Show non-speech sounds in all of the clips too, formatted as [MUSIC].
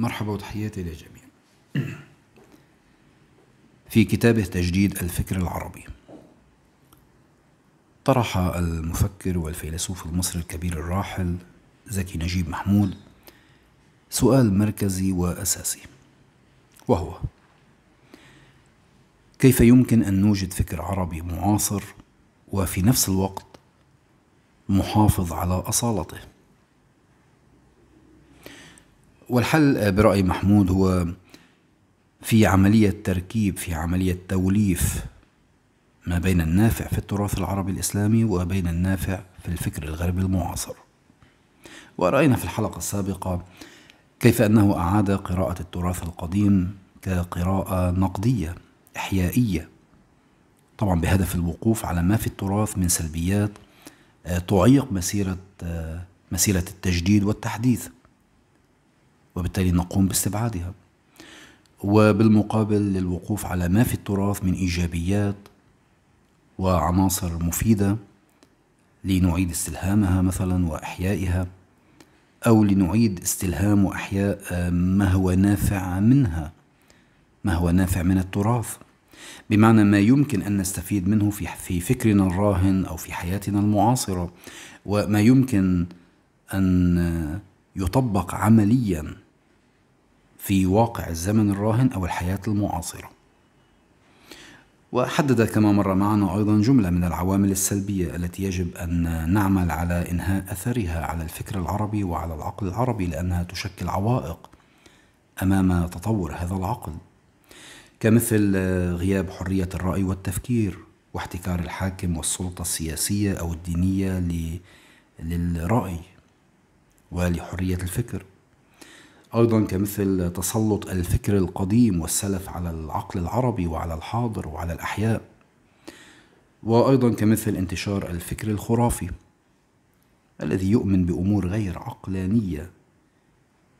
مرحبا وتحياتي للجميع في كتابه تجديد الفكر العربي طرح المفكر والفيلسوف المصري الكبير الراحل زكي نجيب محمود سؤال مركزي واساسي وهو كيف يمكن ان نوجد فكر عربي معاصر وفي نفس الوقت محافظ على اصالته والحل برأي محمود هو في عملية تركيب في عملية توليف ما بين النافع في التراث العربي الإسلامي وبين النافع في الفكر الغربي المعاصر ورأينا في الحلقة السابقة كيف أنه أعاد قراءة التراث القديم كقراءة نقدية إحيائية طبعا بهدف الوقوف على ما في التراث من سلبيات آه، تعيق مسيرة آه، مسيرة التجديد والتحديث وبالتالي نقوم باستبعادها وبالمقابل للوقوف على ما في التراث من ايجابيات وعناصر مفيده لنعيد استلهامها مثلا واحيائها او لنعيد استلهام واحياء آه، ما هو نافع منها ما هو نافع من التراث بمعنى ما يمكن ان نستفيد منه في في فكرنا الراهن او في حياتنا المعاصره وما يمكن ان يطبق عمليا في واقع الزمن الراهن أو الحياة المعاصرة وحدد كما مر معنا أيضا جملة من العوامل السلبية التي يجب أن نعمل على إنهاء أثرها على الفكر العربي وعلى العقل العربي لأنها تشكل عوائق أمام تطور هذا العقل كمثل آه، غياب حرية الرأي والتفكير واحتكار الحاكم والسلطة السياسية أو الدينية للرأي ولحرية الفكر أيضا كمثل تسلط الفكر القديم والسلف على العقل العربي وعلى الحاضر وعلى الأحياء وأيضا كمثل انتشار الفكر الخرافي الذي يؤمن بأمور غير عقلانية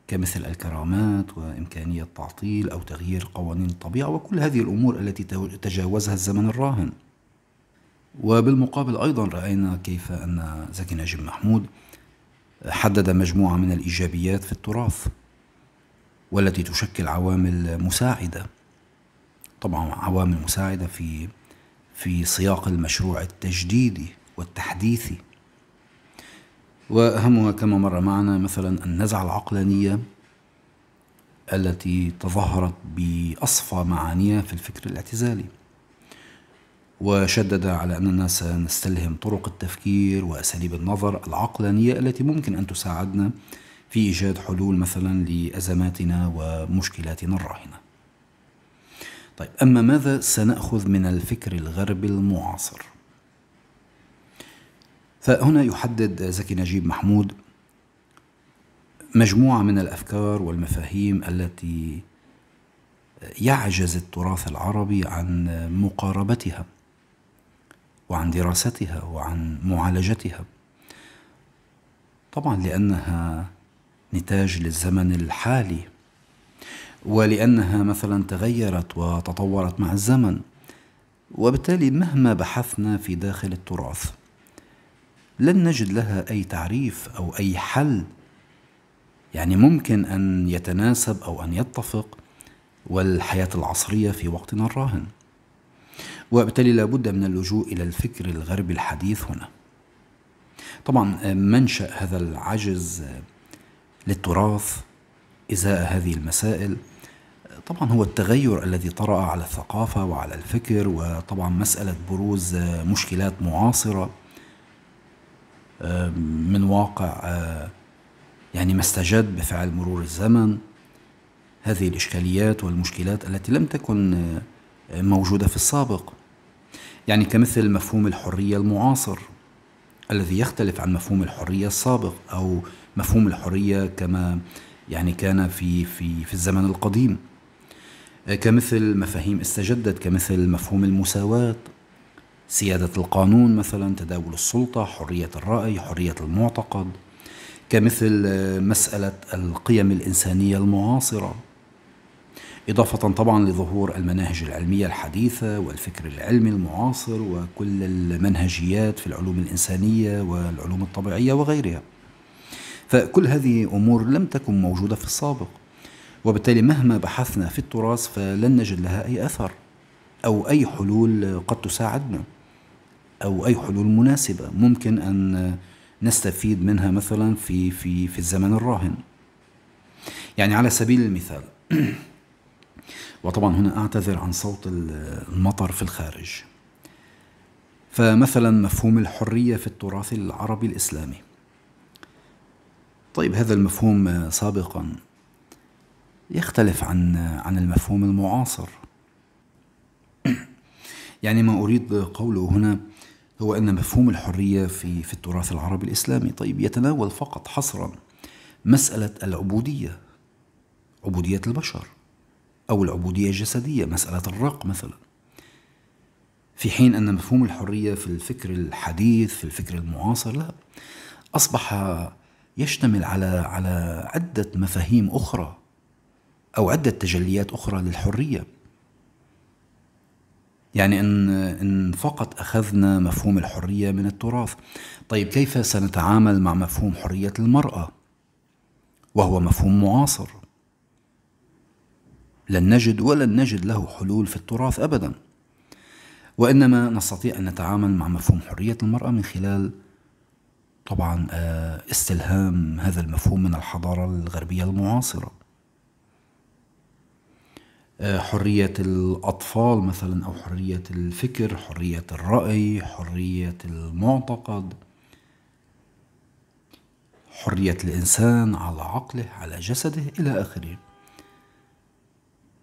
كمثل الكرامات وإمكانية تعطيل أو تغيير قوانين الطبيعة وكل هذه الأمور التي تجاوزها الزمن الراهن وبالمقابل أيضا رأينا كيف أن زكي نجيب محمود حدد مجموعة من الإيجابيات في التراث والتي تشكل عوامل مساعدة طبعا عوامل مساعدة في في سياق المشروع التجديدي والتحديثي وأهمها كما مر معنا مثلا النزعة العقلانية التي تظهرت بأصفى معانيها في الفكر الاعتزالي وشدد على أننا سنستلهم طرق التفكير وأساليب النظر العقلانية التي ممكن أن تساعدنا في إيجاد حلول مثلا لأزماتنا ومشكلاتنا الراهنة طيب أما ماذا سنأخذ من الفكر الغربي المعاصر فهنا يحدد زكي نجيب محمود مجموعة من الأفكار والمفاهيم التي يعجز التراث العربي عن مقاربتها وعن دراستها وعن معالجتها طبعا لأنها نتاج للزمن الحالي ولانها مثلا تغيرت وتطورت مع الزمن وبالتالي مهما بحثنا في داخل التراث لن نجد لها اي تعريف او اي حل يعني ممكن ان يتناسب او ان يتفق والحياه العصريه في وقتنا الراهن وبالتالي لابد من اللجوء الى الفكر الغربي الحديث هنا طبعا آه، منشا هذا العجز آه، للتراث إزاء هذه المسائل طبعا هو التغير الذي طرأ على الثقافة وعلى الفكر وطبعا مسألة بروز مشكلات معاصرة من واقع آه، يعني ما استجد بفعل مرور الزمن هذه الإشكاليات والمشكلات التي لم تكن آه، موجودة في السابق يعني كمثل مفهوم الحرية المعاصر الذي يختلف عن مفهوم الحرية السابق أو مفهوم الحرية كما يعني كان في في في الزمن القديم آه، كمثل مفاهيم استجدت كمثل مفهوم المساواة سيادة القانون مثلا تداول السلطة حرية الرأي حرية المعتقد كمثل آه، مسألة القيم الإنسانية المعاصرة إضافة طبعا لظهور المناهج العلمية الحديثة والفكر العلمي المعاصر وكل المنهجيات في العلوم الإنسانية والعلوم الطبيعية وغيرها فكل هذه أمور لم تكن موجودة في السابق وبالتالي مهما بحثنا في التراث فلن نجد لها أي أثر أو أي حلول قد تساعدنا أو أي حلول مناسبة ممكن أن نستفيد منها مثلا في في في الزمن الراهن يعني على سبيل المثال [CLEARS THROAT] وطبعا هنا أعتذر عن صوت المطر في الخارج فمثلا مفهوم الحرية في التراث العربي الإسلامي طيب هذا المفهوم آه، سابقا يختلف عن آه، عن المفهوم المعاصر [CLEARS THROAT] يعني ما أريد قوله هنا هو أن مفهوم الحرية في في التراث العربي الإسلامي طيب يتناول فقط حصرا مسألة العبودية عبودية البشر أو العبودية الجسدية مسألة الرق مثلا في حين أن مفهوم الحرية في الفكر الحديث في الفكر المعاصر لا أصبح يشتمل على على عدة مفاهيم أخرى أو عدة تجليات أخرى للحرية يعني إن, إن فقط أخذنا مفهوم الحرية من التراث طيب كيف سنتعامل مع مفهوم حرية المرأة وهو مفهوم معاصر لن نجد ولن نجد له حلول في التراث أبدا وإنما نستطيع أن نتعامل مع مفهوم حرية المرأة من خلال طبعا آه، استلهام هذا المفهوم من الحضارة الغربية المعاصرة آه، حرية الأطفال مثلا أو حرية الفكر حرية الرأي حرية المعتقد حرية الإنسان على عقله على جسده إلى آخره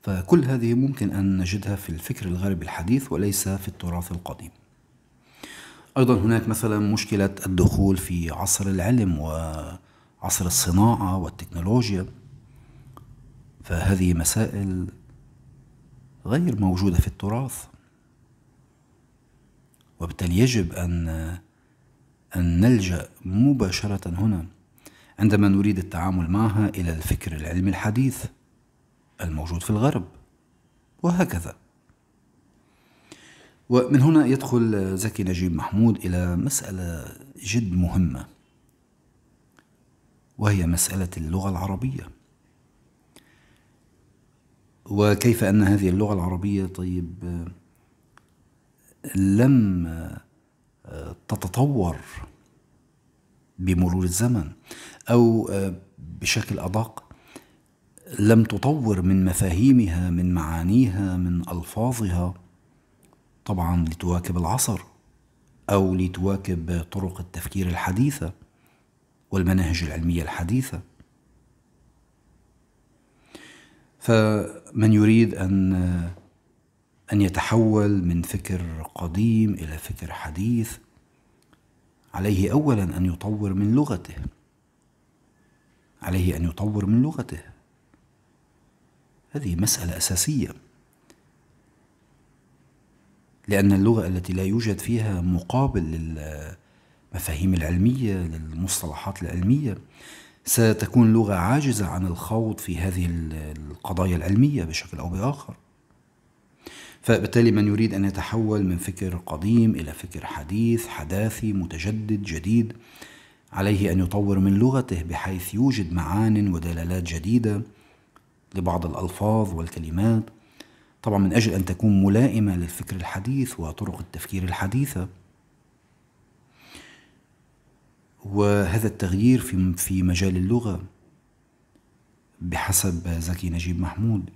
فكل هذه ممكن أن نجدها في الفكر الغربي الحديث وليس في التراث القديم أيضا هناك مثلا مشكلة الدخول في عصر العلم وعصر الصناعة والتكنولوجيا فهذه مسائل غير موجودة في التراث وبالتالي يجب أن أن نلجأ مباشرة هنا عندما نريد التعامل معها إلى الفكر العلمي الحديث الموجود في الغرب وهكذا ومن هنا يدخل زكي نجيب محمود إلى مسألة جد مهمة وهي مسألة اللغة العربية وكيف أن هذه اللغة العربية طيب لم تتطور بمرور الزمن أو بشكل أدق لم تطور من مفاهيمها من معانيها من الفاظها طبعا لتواكب العصر او لتواكب طرق التفكير الحديثه والمناهج العلميه الحديثه فمن يريد ان ان يتحول من فكر قديم الى فكر حديث عليه اولا ان يطور من لغته عليه ان يطور من لغته هذه مسألة أساسية لأن اللغة التي لا يوجد فيها مقابل للمفاهيم العلمية للمصطلحات العلمية ستكون لغة عاجزة عن الخوض في هذه القضايا العلمية بشكل أو بآخر فبالتالي من يريد أن يتحول من فكر قديم إلى فكر حديث حداثي متجدد جديد عليه أن يطور من لغته بحيث يوجد معان ودلالات جديدة لبعض الألفاظ والكلمات طبعا من أجل أن تكون ملائمة للفكر الحديث وطرق التفكير الحديثة وهذا التغيير في في مجال اللغة بحسب زكي نجيب محمود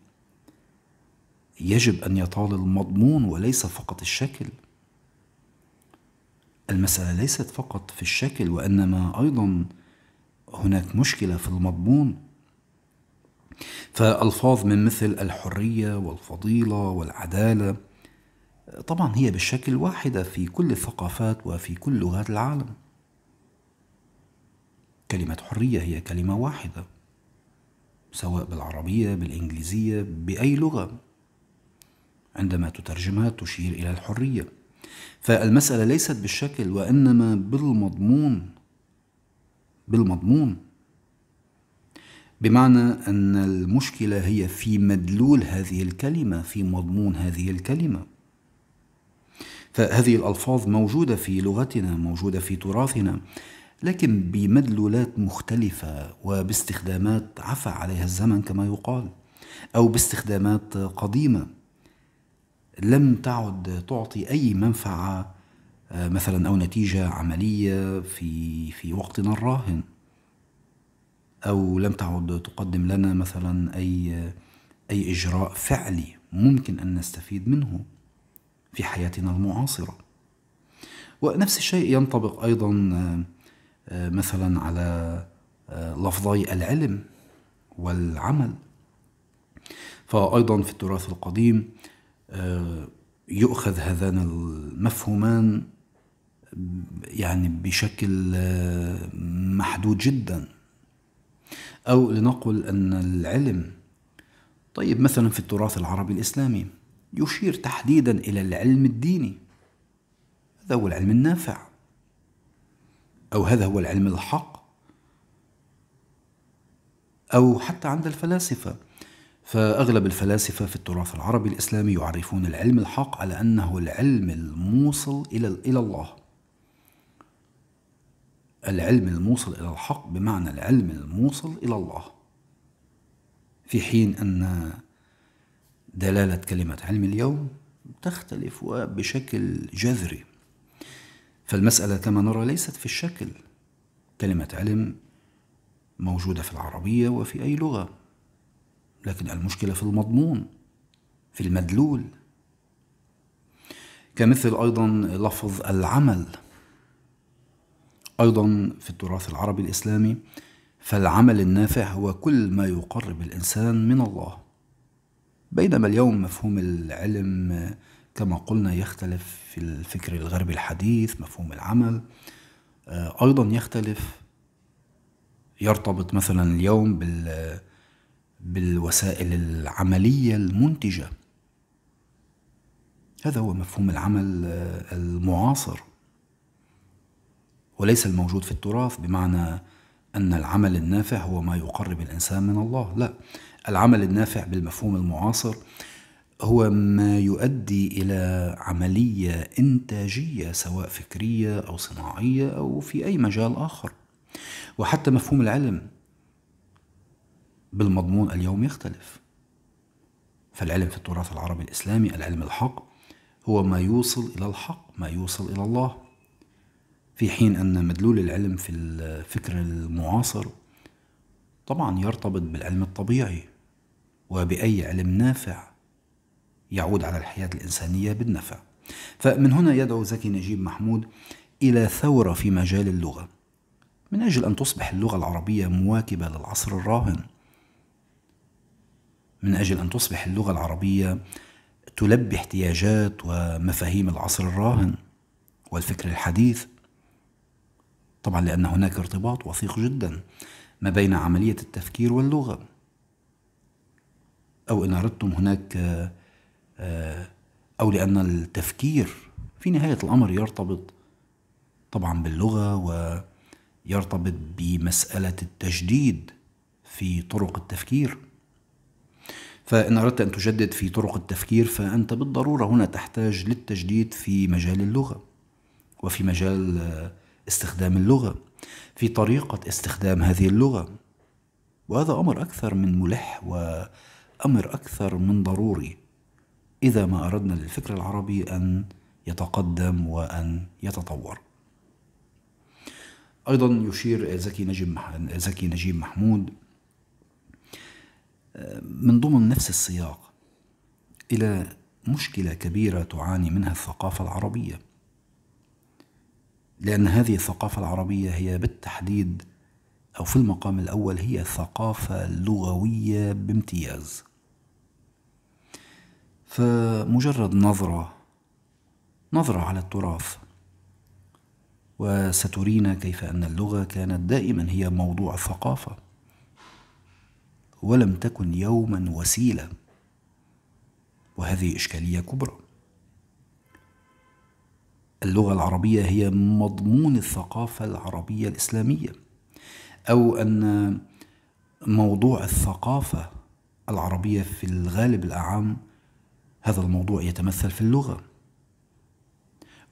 يجب أن يطال المضمون وليس فقط الشكل المسألة ليست فقط في الشكل وإنما أيضا هناك مشكلة في المضمون فالفاظ من مثل الحريه والفضيله والعداله طبعا هي بالشكل واحده في كل الثقافات وفي كل لغات العالم كلمه حريه هي كلمه واحده سواء بالعربيه بالانجليزيه باي لغه عندما تترجمها تشير الى الحريه فالمساله ليست بالشكل وانما بالمضمون بالمضمون بمعنى أن المشكلة هي في مدلول هذه الكلمة في مضمون هذه الكلمة فهذه الألفاظ موجودة في لغتنا موجودة في تراثنا لكن بمدلولات مختلفة وباستخدامات عفى عليها الزمن كما يقال أو باستخدامات قديمة لم تعد تعطي أي منفعة آه، مثلا أو نتيجة عملية في في وقتنا الراهن أو لم تعد تقدم لنا مثلا أي أي إجراء فعلي ممكن أن نستفيد منه في حياتنا المعاصرة ونفس الشيء ينطبق أيضا آه، مثلا على آه، لفظي العلم والعمل فأيضا في التراث القديم آه، يؤخذ هذان المفهومان يعني بشكل محدود جدا أو لنقل أن العلم طيب مثلا في التراث العربي الإسلامي يشير تحديدا إلى العلم الديني هذا هو العلم النافع أو هذا هو العلم الحق أو حتى عند الفلاسفة فأغلب الفلاسفة في التراث العربي الإسلامي يعرفون العلم الحق على أنه العلم الموصل إلى إلى الله العلم الموصل إلى الحق بمعنى العلم الموصل إلى الله في حين أن دلالة كلمة علم اليوم تختلف بشكل جذري فالمسألة كما نرى ليست في الشكل كلمة علم موجودة في العربية وفي أي لغة لكن المشكلة في المضمون في المدلول كمثل أيضا لفظ العمل أيضا في التراث العربي الإسلامي فالعمل النافع هو كل ما يقرب الإنسان من الله بينما اليوم مفهوم العلم كما قلنا يختلف في الفكر الغربي الحديث مفهوم العمل آه، أيضا يختلف يرتبط مثلا اليوم بال بالوسائل العملية المنتجة هذا هو مفهوم العمل آه، المعاصر وليس الموجود في التراث بمعنى أن العمل النافع هو ما يقرب الإنسان من الله لا العمل النافع بالمفهوم المعاصر هو ما يؤدي إلى عملية إنتاجية سواء فكرية أو صناعية أو في أي مجال آخر وحتى مفهوم العلم بالمضمون اليوم يختلف فالعلم في التراث العربي الإسلامي العلم الحق هو ما يوصل إلى الحق ما يوصل إلى الله في حين أن مدلول العلم في الفكر المعاصر طبعا يرتبط بالعلم الطبيعي وبأي علم نافع يعود على الحياة الإنسانية بالنفع فمن هنا يدعو زكي نجيب محمود إلى ثورة في مجال اللغة من أجل أن تصبح اللغة العربية مواكبة للعصر الراهن من أجل أن تصبح اللغة العربية تلبي احتياجات ومفاهيم العصر الراهن والفكر الحديث طبعا لأن هناك ارتباط وثيق جدا ما بين عملية التفكير واللغة أو إن أردتم هناك آه، آه، أو لأن التفكير في نهاية الأمر يرتبط طبعا باللغة ويرتبط بمسألة التجديد في طرق التفكير فإن أردت أن تجدد في طرق التفكير فأنت بالضرورة هنا تحتاج للتجديد في مجال اللغة وفي مجال آه، استخدام اللغة في طريقة استخدام هذه اللغة وهذا أمر أكثر من ملح وأمر أكثر من ضروري إذا ما أردنا للفكر العربي أن يتقدم وأن يتطور أيضا يشير زكي نجيب زكي نجيب محمود من ضمن نفس السياق إلى مشكلة كبيرة تعاني منها الثقافة العربية لأن هذه الثقافة العربية هي بالتحديد أو في المقام الأول هي ثقافة لغوية بامتياز فمجرد نظرة نظرة على التراث وسترينا كيف أن اللغة كانت دائما هي موضوع الثقافة ولم تكن يوما وسيلة وهذه إشكالية كبرى اللغة العربية هي مضمون الثقافة العربية الإسلامية أو أن موضوع الثقافة العربية في الغالب الأعام هذا الموضوع يتمثل في اللغة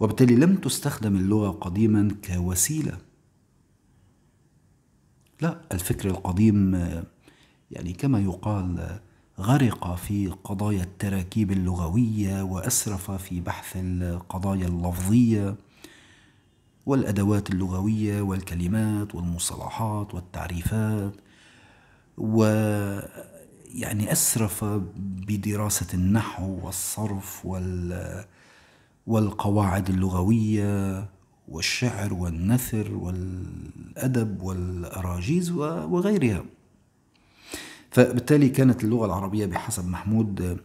وبالتالي لم تستخدم اللغة قديما كوسيلة لا الفكر القديم يعني كما يقال غرق في قضايا التراكيب اللغوية وأسرف في بحث القضايا اللفظية والأدوات اللغوية والكلمات والمصطلحات والتعريفات ويعني أسرف بدراسة النحو والصرف وال والقواعد اللغوية والشعر والنثر والأدب والأراجيز وغيرها فبالتالي كانت اللغة العربية بحسب محمود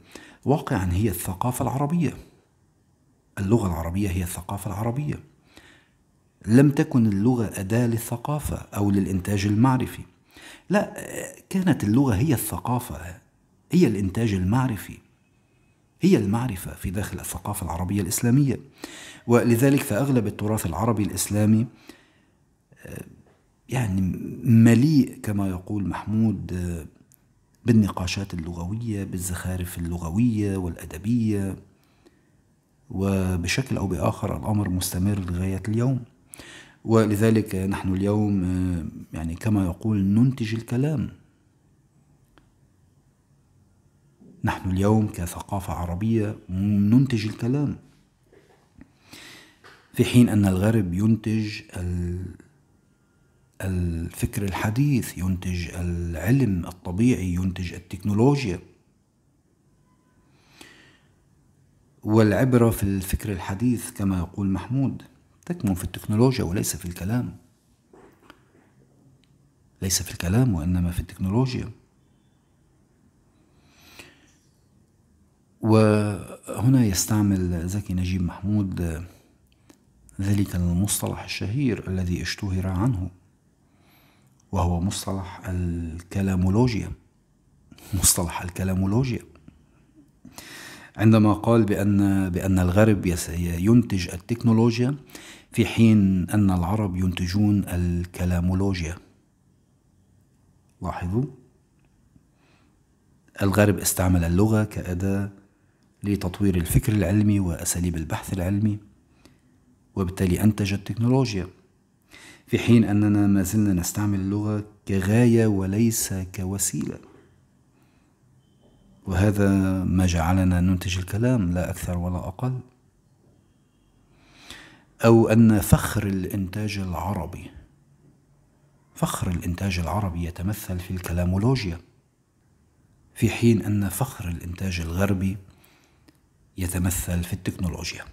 واقعا هي الثقافة العربية اللغة العربية هي الثقافة العربية لم تكن اللغة أداة للثقافة أو للإنتاج المعرفي لا كانت اللغة هي الثقافة هي الإنتاج المعرفي هي المعرفة في داخل الثقافة العربية الإسلامية ولذلك فأغلب التراث العربي الإسلامي آه، يعني مليء كما يقول محمود آه، بالنقاشات اللغوية بالزخارف اللغوية والأدبية وبشكل أو بآخر الأمر مستمر لغاية اليوم ولذلك نحن اليوم يعني كما يقول ننتج الكلام نحن اليوم كثقافة عربية ننتج الكلام في حين أن الغرب ينتج الفكر الحديث ينتج العلم الطبيعي ينتج التكنولوجيا والعبرة في الفكر الحديث كما يقول محمود تكمن في التكنولوجيا وليس في الكلام ليس في الكلام وإنما في التكنولوجيا وهنا يستعمل زكي نجيب محمود ذلك المصطلح الشهير الذي اشتهر عنه وهو مصطلح الكلامولوجيا مصطلح الكلامولوجيا عندما قال بأن بأن الغرب ينتج التكنولوجيا في حين أن العرب ينتجون الكلامولوجيا لاحظوا الغرب استعمل اللغة كأداة لتطوير الفكر العلمي وأساليب البحث العلمي وبالتالي أنتج التكنولوجيا في حين أننا ما زلنا نستعمل اللغة كغاية وليس كوسيلة وهذا ما جعلنا ننتج الكلام لا أكثر ولا أقل أو أن فخر الإنتاج العربي فخر الإنتاج العربي يتمثل في الكلامولوجيا في حين أن فخر الإنتاج الغربي يتمثل في التكنولوجيا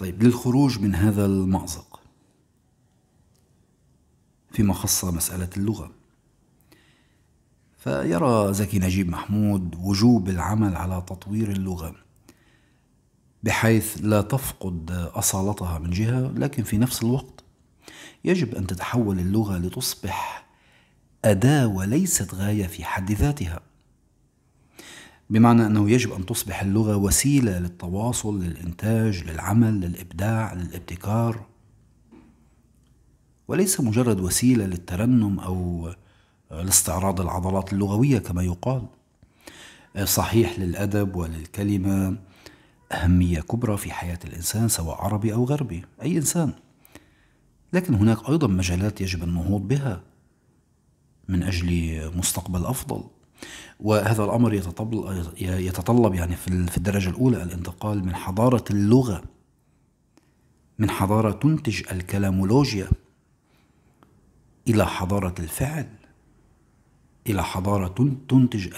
طيب للخروج من هذا المأزق فيما خص مسألة اللغة فيرى زكي نجيب محمود وجوب العمل على تطوير اللغة بحيث لا تفقد أصالتها من جهة لكن في نفس الوقت يجب أن تتحول اللغة لتصبح أداة وليست غاية في حد ذاتها بمعنى انه يجب ان تصبح اللغه وسيله للتواصل للانتاج للعمل للابداع للابتكار وليس مجرد وسيله للترنم او لاستعراض العضلات اللغويه كما يقال صحيح للادب وللكلمه اهميه كبرى في حياه الانسان سواء عربي او غربي اي انسان لكن هناك ايضا مجالات يجب النهوض بها من اجل مستقبل افضل وهذا الأمر يتطلب يعني في الدرجة الأولى الانتقال من حضارة اللغة من حضارة تنتج الكلامولوجيا إلى حضارة الفعل إلى حضارة تنتج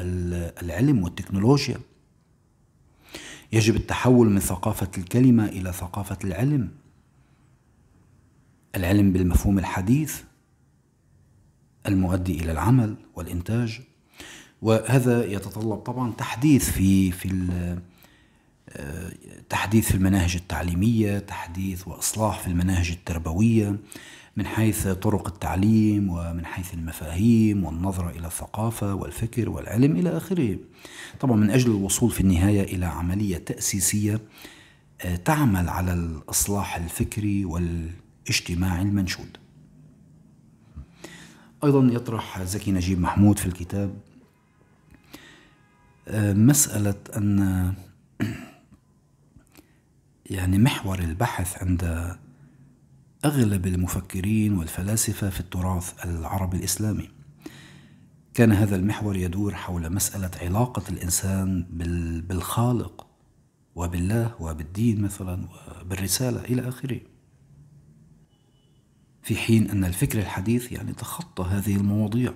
العلم والتكنولوجيا يجب التحول من ثقافة الكلمة إلى ثقافة العلم العلم بالمفهوم الحديث المؤدي إلى العمل والإنتاج وهذا يتطلب طبعا تحديث في في آه، تحديث في المناهج التعليمية تحديث وإصلاح في المناهج التربوية من حيث طرق التعليم ومن حيث المفاهيم والنظرة إلى الثقافة والفكر والعلم إلى آخره طبعا من أجل الوصول في النهاية إلى عملية تأسيسية آه، تعمل على الإصلاح الفكري والاجتماعي المنشود أيضا يطرح زكي نجيب محمود في الكتاب مسألة أن يعني محور البحث عند أغلب المفكرين والفلاسفة في التراث العربي الإسلامي كان هذا المحور يدور حول مسألة علاقة الإنسان بالخالق وبالله وبالدين مثلا وبالرسالة إلى آخره في حين أن الفكر الحديث يعني تخطى هذه المواضيع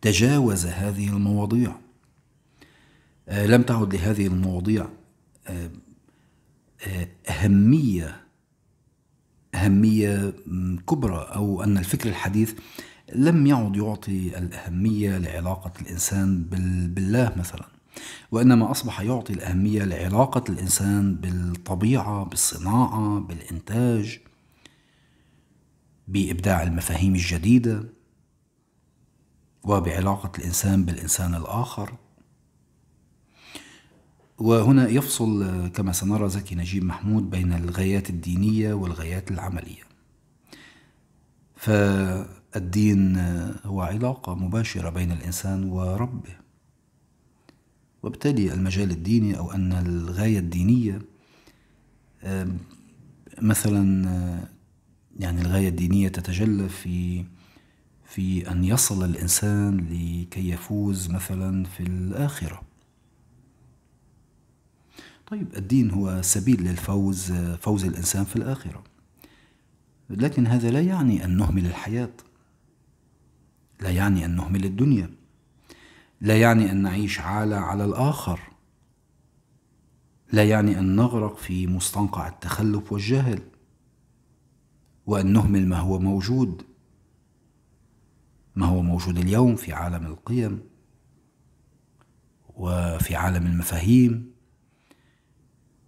تجاوز هذه المواضيع آه، لم تعد لهذه المواضيع آه، آه، أهمية أهمية كبرى أو أن الفكر الحديث لم يعد يعطي الأهمية لعلاقة الإنسان بالله مثلا وإنما أصبح يعطي الأهمية لعلاقة الإنسان بالطبيعة بالصناعة بالإنتاج بإبداع المفاهيم الجديدة وبعلاقة الإنسان بالإنسان الآخر وهنا يفصل آه، كما سنرى زكي نجيب محمود بين الغايات الدينية والغايات العملية فالدين آه، هو علاقة مباشرة بين الإنسان وربه وبالتالي المجال الديني أو أن الغاية الدينية مثلا آه، يعني الغاية الدينية تتجلى في في أن يصل الإنسان لكي يفوز مثلا في الآخرة طيب الدين هو سبيل للفوز فوز الإنسان في الآخرة لكن هذا لا يعني أن نهمل الحياة لا يعني أن نهمل الدنيا لا يعني أن نعيش عالة على الآخر لا يعني أن نغرق في مستنقع التخلف والجهل وأن نهمل ما هو موجود ما هو موجود اليوم في عالم القيم وفي عالم المفاهيم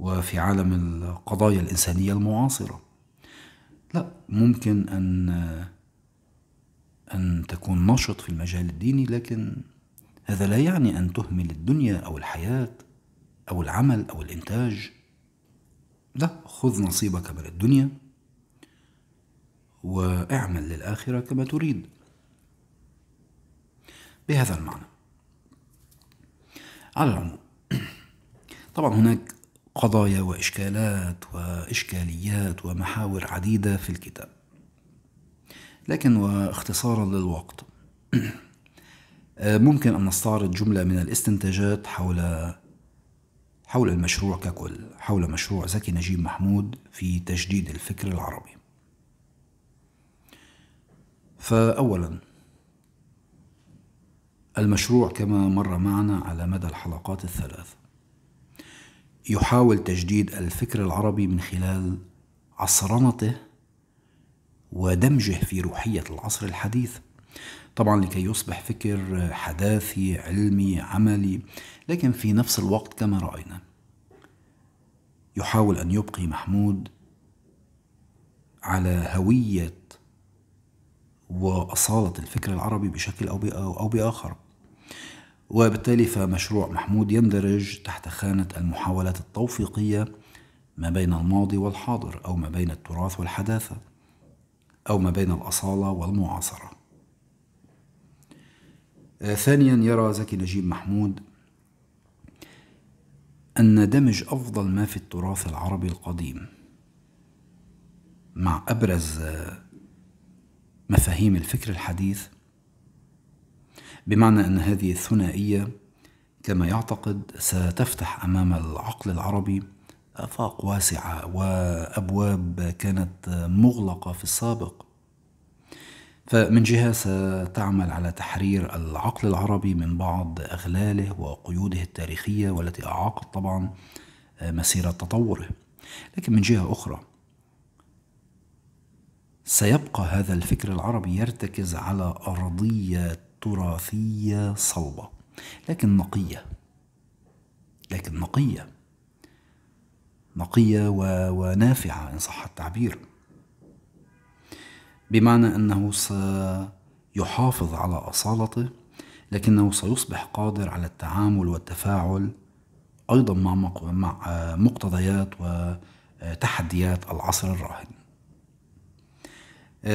وفي عالم القضايا الإنسانية المعاصرة لا ممكن أن أن تكون نشط في المجال الديني لكن هذا لا يعني أن تهمل الدنيا أو الحياة أو العمل أو الإنتاج لا خذ نصيبك من الدنيا واعمل للآخرة كما تريد بهذا المعنى على العموم طبعا هناك قضايا وإشكالات وإشكاليات ومحاور عديدة في الكتاب لكن واختصارا للوقت [CLEARS THROAT] ممكن أن نستعرض جملة من الاستنتاجات حول حول المشروع ككل حول مشروع زكي نجيب محمود في تجديد الفكر العربي فأولا المشروع كما مر معنا على مدى الحلقات الثلاث يحاول تجديد الفكر العربي من خلال عصرنته ودمجه في روحية العصر الحديث طبعا لكي يصبح فكر حداثي علمي عملي لكن في نفس الوقت كما رأينا يحاول أن يبقي محمود على هوية وأصالة الفكر العربي بشكل أو بآخر وبالتالي فمشروع محمود يندرج تحت خانة المحاولات التوفيقية ما بين الماضي والحاضر أو ما بين التراث والحداثة أو ما بين الأصالة والمعاصرة آه، ثانيا يرى زكي نجيب محمود أن دمج أفضل ما في التراث العربي القديم مع أبرز آه، مفاهيم الفكر الحديث بمعنى أن هذه الثنائية كما يعتقد ستفتح أمام العقل العربي آفاق واسعة وأبواب كانت مغلقة في السابق فمن جهة ستعمل على تحرير العقل العربي من بعض أغلاله وقيوده التاريخية والتي أعاقت طبعا مسيرة تطوره لكن من جهة أخرى سيبقى هذا الفكر العربي يرتكز على أرضية تراثية صلبة لكن نقية لكن نقية نقية و... ونافعة إن صح التعبير بمعنى أنه سيحافظ على أصالته لكنه سيصبح قادر على التعامل والتفاعل أيضا مع, مع مقتضيات وتحديات العصر الراهن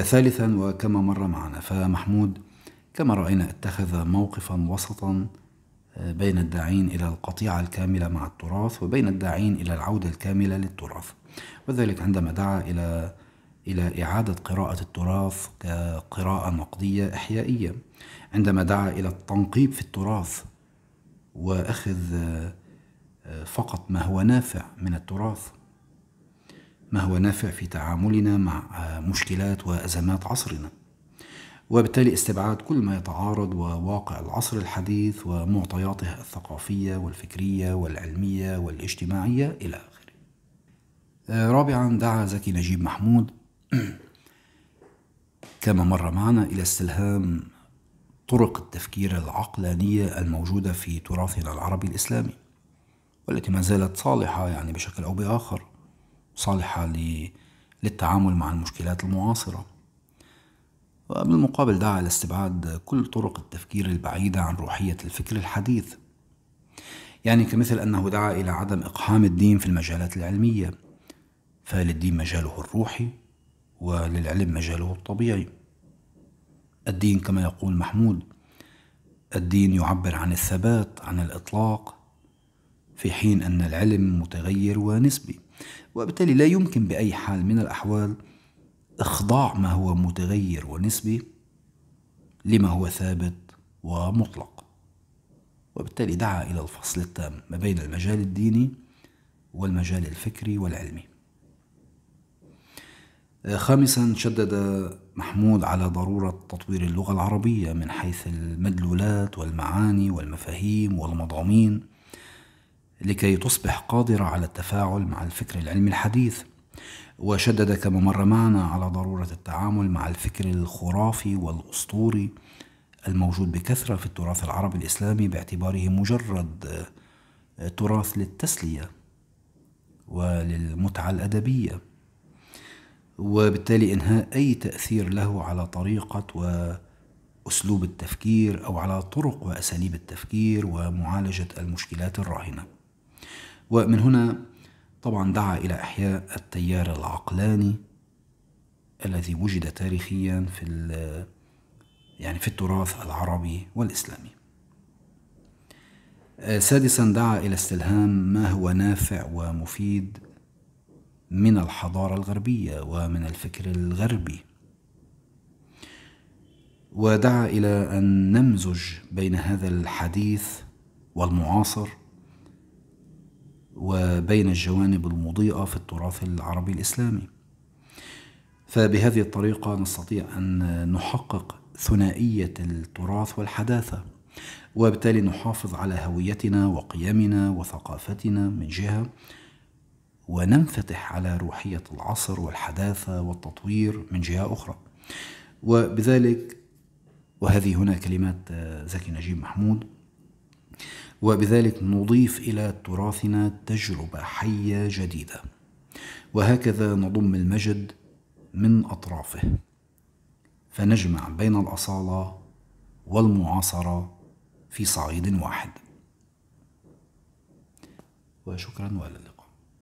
ثالثا وكما مر معنا فمحمود كما رأينا اتخذ موقفا وسطا آه، بين الداعين إلى القطيعة الكاملة مع التراث وبين الداعين إلى العودة الكاملة للتراث وذلك عندما دعا إلى إلى إعادة قراءة التراث كقراءة نقدية إحيائية عندما دعا إلى التنقيب في التراث وأخذ آه، آه، فقط ما هو نافع من التراث ما هو نافع في تعاملنا مع مشكلات وأزمات عصرنا وبالتالي استبعاد كل ما يتعارض وواقع العصر الحديث ومعطياته الثقافية والفكرية والعلمية والاجتماعية إلى آخره. آه، رابعا دعا زكي نجيب محمود [CLEARS THROAT] كما مر معنا إلى استلهام طرق التفكير العقلانية الموجودة في تراثنا العربي الإسلامي والتي ما زالت صالحة يعني بشكل أو بآخر صالحة للتعامل مع المشكلات المعاصرة وبالمقابل دعا إلى استبعاد كل طرق التفكير البعيدة عن روحية الفكر الحديث يعني كمثل أنه دعا إلى عدم إقحام الدين في المجالات العلمية فللدين مجاله الروحي وللعلم مجاله الطبيعي الدين كما يقول محمود الدين يعبر عن الثبات عن الإطلاق في حين أن العلم متغير ونسبي وبالتالي لا يمكن بأي حال من الأحوال إخضاع ما هو متغير ونسبي لما هو ثابت ومطلق وبالتالي دعا إلى الفصل التام ما بين المجال الديني والمجال الفكري والعلمي خامسا شدد محمود على ضرورة تطوير اللغة العربية من حيث المدلولات والمعاني والمفاهيم والمضامين لكي تصبح قادرة على التفاعل مع الفكر العلمي الحديث وشدد كما مر معنا على ضرورة التعامل مع الفكر الخرافي والأسطوري الموجود بكثرة في التراث العربي الإسلامي باعتباره مجرد آه، تراث للتسلية وللمتعة الأدبية وبالتالي إنهاء أي تأثير له على طريقة وأسلوب التفكير أو على طرق وأساليب التفكير ومعالجة المشكلات الراهنة ومن هنا طبعا دعا إلى إحياء التيار العقلاني الذي وجد تاريخيا في يعني في التراث العربي والإسلامي آه، سادسا دعا إلى استلهام ما هو نافع ومفيد من الحضارة الغربية ومن الفكر الغربي ودعا إلى أن نمزج بين هذا الحديث والمعاصر وبين الجوانب المضيئة في التراث العربي الإسلامي فبهذه الطريقة نستطيع أن نحقق ثنائية التراث والحداثة وبالتالي نحافظ على هويتنا وقيمنا وثقافتنا من جهة وننفتح على روحية العصر والحداثة والتطوير من جهة أخرى وبذلك وهذه هنا كلمات آه، زكي نجيب محمود وبذلك نضيف إلى تراثنا تجربة حية جديدة وهكذا نضم المجد من أطرافه فنجمع بين الأصالة والمعاصرة في صعيد واحد وشكرا والى اللقاء